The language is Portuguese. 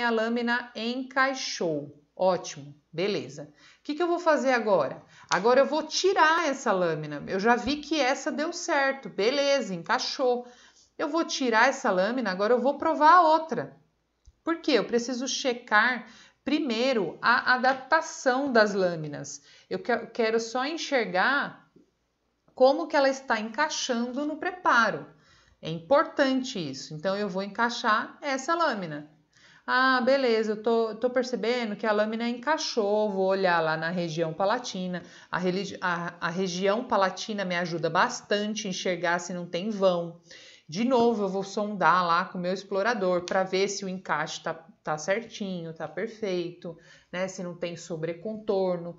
Minha lâmina encaixou. Ótimo, beleza. O que, que eu vou fazer agora? Agora eu vou tirar essa lâmina. Eu já vi que essa deu certo, beleza, encaixou. Eu vou tirar essa lâmina, agora eu vou provar a outra. Por quê? Eu preciso checar primeiro a adaptação das lâminas. Eu quero só enxergar como que ela está encaixando no preparo. É importante isso. Então eu vou encaixar essa lâmina. Ah, beleza, eu tô, tô percebendo que a lâmina encaixou, vou olhar lá na região palatina. A, a, a região palatina me ajuda bastante a enxergar se não tem vão. De novo, eu vou sondar lá com o meu explorador para ver se o encaixe tá, tá certinho, tá perfeito, né? Se não tem sobrecontorno.